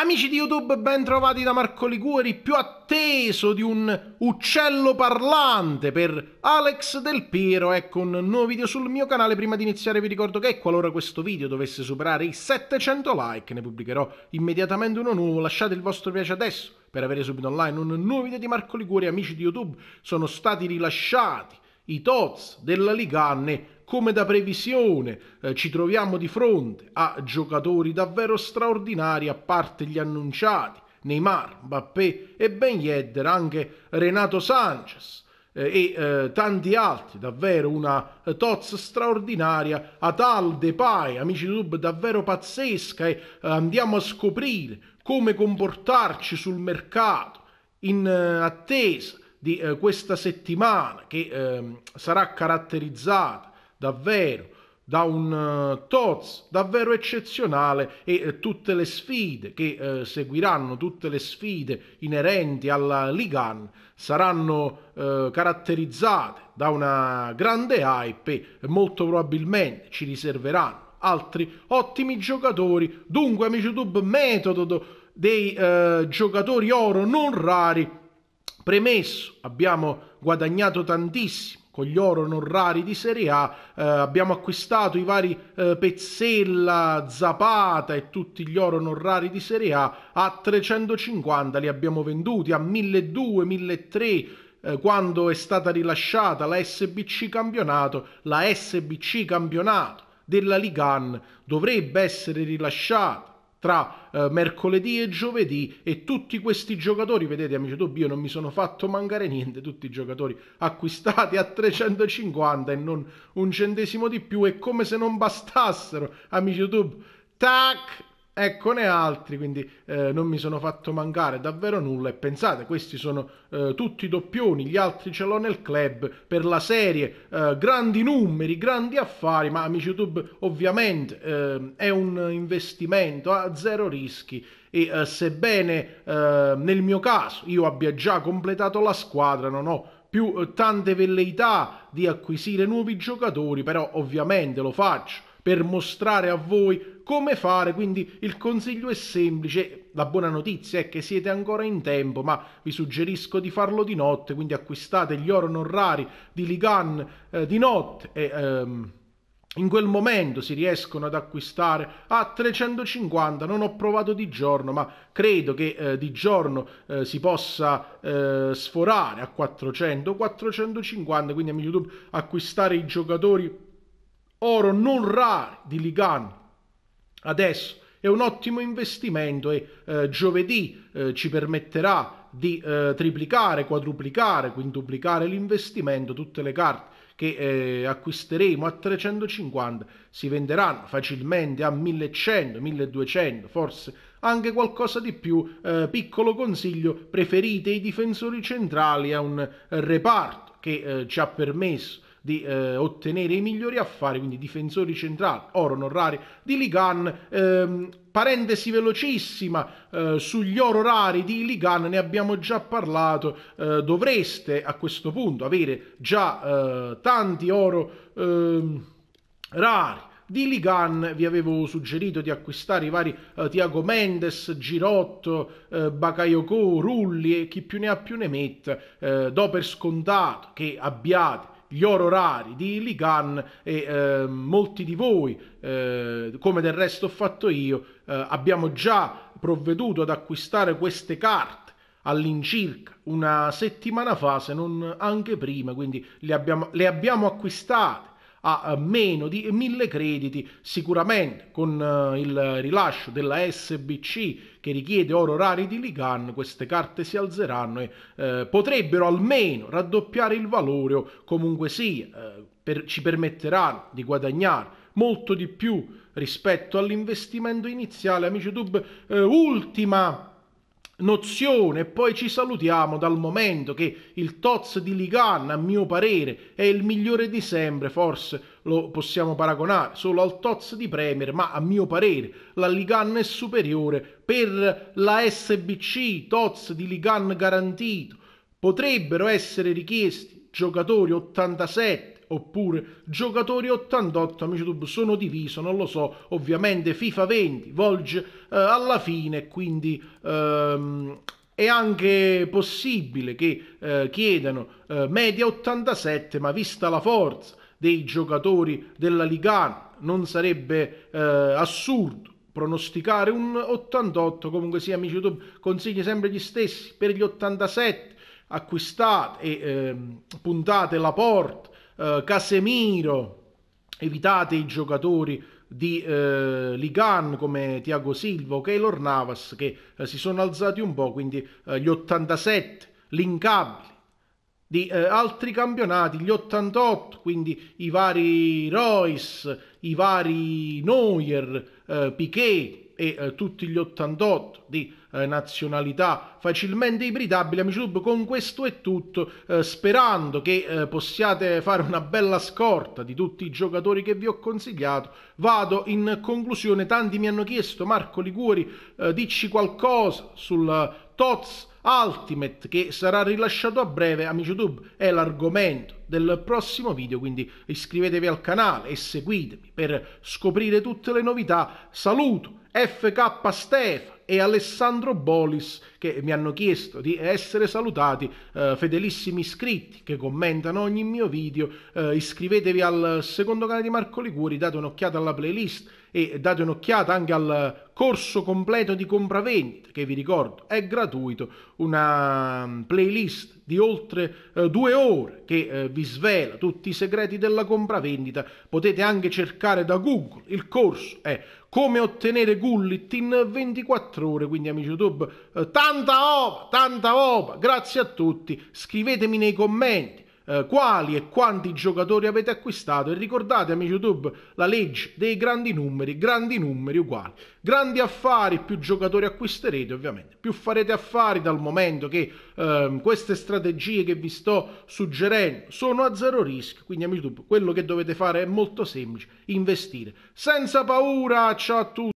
Amici di YouTube, ben trovati da Marco Liguori, più atteso di un uccello parlante per Alex Del Piero. Ecco un nuovo video sul mio canale. Prima di iniziare vi ricordo che qualora questo video dovesse superare i 700 like, ne pubblicherò immediatamente uno nuovo. Lasciate il vostro piace adesso per avere subito online un nuovo video di Marco Liguori. Amici di YouTube, sono stati rilasciati i TOZ della Liganne come da previsione eh, ci troviamo di fronte a giocatori davvero straordinari a parte gli annunciati, Neymar, Mbappé e Ben Yedder, anche Renato Sanchez eh, e eh, tanti altri, davvero una eh, tozza straordinaria, Atal Depay, amici di YouTube davvero pazzesca e eh, andiamo a scoprire come comportarci sul mercato in attesa di eh, questa settimana che eh, sarà caratterizzata davvero da un eh, Toz davvero eccezionale e eh, tutte le sfide che eh, seguiranno, tutte le sfide inerenti alla Ligan saranno eh, caratterizzate da una grande hype e molto probabilmente ci riserveranno altri ottimi giocatori. Dunque amici YouTube, metodo dei eh, giocatori oro non rari. Premesso, abbiamo guadagnato tantissimo con gli oro non rari di Serie A, eh, abbiamo acquistato i vari eh, Pezzella, Zapata e tutti gli oro non rari di Serie A a 350, li abbiamo venduti a 1200, 1300 eh, quando è stata rilasciata la SBC campionato, la SBC campionato della Ligan dovrebbe essere rilasciata tra eh, mercoledì e giovedì e tutti questi giocatori, vedete amici YouTube, io non mi sono fatto mancare niente, tutti i giocatori acquistati a 350 e non un centesimo di più e come se non bastassero, amici YouTube, tac, eccone altri, quindi eh, non mi sono fatto mancare davvero nulla e pensate, questi sono eh, tutti doppioni, gli altri ce l'ho nel club per la serie, eh, grandi numeri, grandi affari, ma amici YouTube ovviamente eh, è un investimento a zero rischi e eh, sebbene eh, nel mio caso io abbia già completato la squadra, non ho più tante velleità di acquisire nuovi giocatori, però ovviamente lo faccio per mostrare a voi come fare. Quindi il consiglio è semplice, la buona notizia è che siete ancora in tempo, ma vi suggerisco di farlo di notte, quindi acquistate gli oro non rari di Ligan eh, di notte e... Ehm, in quel momento si riescono ad acquistare a 350, non ho provato di giorno, ma credo che eh, di giorno eh, si possa eh, sforare a 400, 450, quindi amici YouTube acquistare i giocatori oro non rari di Ligan adesso è un ottimo investimento e eh, giovedì eh, ci permetterà di eh, triplicare, quadruplicare, quintuplicare l'investimento, tutte le carte che eh, acquisteremo a 350 si venderanno facilmente a 1100, 1200, forse anche qualcosa di più. Eh, piccolo consiglio, preferite i difensori centrali a un reparto che eh, ci ha permesso di eh, ottenere i migliori affari, quindi difensori centrali, oro non rari, di Ligan. Ehm, parentesi velocissima eh, sugli oro rari di Ligan, ne abbiamo già parlato, eh, dovreste a questo punto avere già eh, tanti oro ehm, rari di Ligan vi avevo suggerito di acquistare i vari uh, eh, Tiago Mendes, Girotto, uh, Bakayoko, Rulli e chi più ne ha più ne metta, uh, do per scontato che abbiate gli oro rari di Ligan e eh, molti di voi, eh, come del resto ho fatto io, eh, abbiamo già provveduto ad acquistare queste carte all'incirca una settimana fa, se non anche prima, quindi le abbiamo, le abbiamo acquistate a eh, meno di 1000 crediti sicuramente con eh, il rilascio della SBC che richiede oro rari di Ligan queste carte si alzeranno e eh, potrebbero almeno raddoppiare il valore o comunque sì eh, per, ci permetteranno di guadagnare molto di più rispetto all'investimento iniziale amici YouTube eh, ultima nozione e poi ci salutiamo dal momento che il Toz di Ligan a mio parere è il migliore di sempre forse lo possiamo paragonare solo al Toz di Premier ma a mio parere la Ligan è superiore per la SBC Toz di Ligan garantito potrebbero essere richiesti giocatori 87 oppure giocatori 88 amici tube sono diviso non lo so ovviamente FIFA 20 volge eh, alla fine quindi ehm, è anche possibile che eh, chiedano eh, media 87 ma vista la forza dei giocatori della Ligana non sarebbe eh, assurdo pronosticare un 88 comunque sia amici YouTube consigli sempre gli stessi per gli 87 acquistate e eh, puntate la porta eh, Casemiro, evitate i giocatori di eh, Ligan come Tiago Silva o Keylor Navas che eh, si sono alzati un po', quindi eh, gli 87, l'incabili di eh, altri campionati, gli 88, quindi i vari Royce, i vari Neuer, eh, Piquet, e eh, tutti gli 88 di eh, nazionalità facilmente ibridabili. Amici Tube, con questo è tutto, eh, sperando che eh, possiate fare una bella scorta di tutti i giocatori che vi ho consigliato. Vado in conclusione, tanti mi hanno chiesto, Marco Liguori, eh, dici qualcosa sul TOTS Ultimate che sarà rilasciato a breve, amici YouTube, è l'argomento del prossimo video, quindi iscrivetevi al canale e seguitemi per scoprire tutte le novità. Saluto FK Stefano e Alessandro Bolis che mi hanno chiesto di essere salutati, eh, fedelissimi iscritti che commentano ogni mio video, eh, iscrivetevi al secondo canale di Marco Liguri, date un'occhiata alla playlist e date un'occhiata anche al corso completo di compravendita che vi ricordo è gratuito, una mm, playlist di oltre eh, due ore che eh, vi svela tutti i segreti della compravendita, potete anche cercare da Google, il corso è come ottenere gullit in 24 ore, quindi amici YouTube, eh, tanta roba, tanta roba, grazie a tutti, scrivetemi nei commenti eh, quali e quanti giocatori avete acquistato e ricordate amici YouTube la legge dei grandi numeri, grandi numeri uguali. Grandi affari, più giocatori acquisterete ovviamente, più farete affari dal momento che eh, queste strategie che vi sto suggerendo sono a zero rischio, quindi amici YouTube quello che dovete fare è molto semplice, investire. Senza paura, ciao a tutti!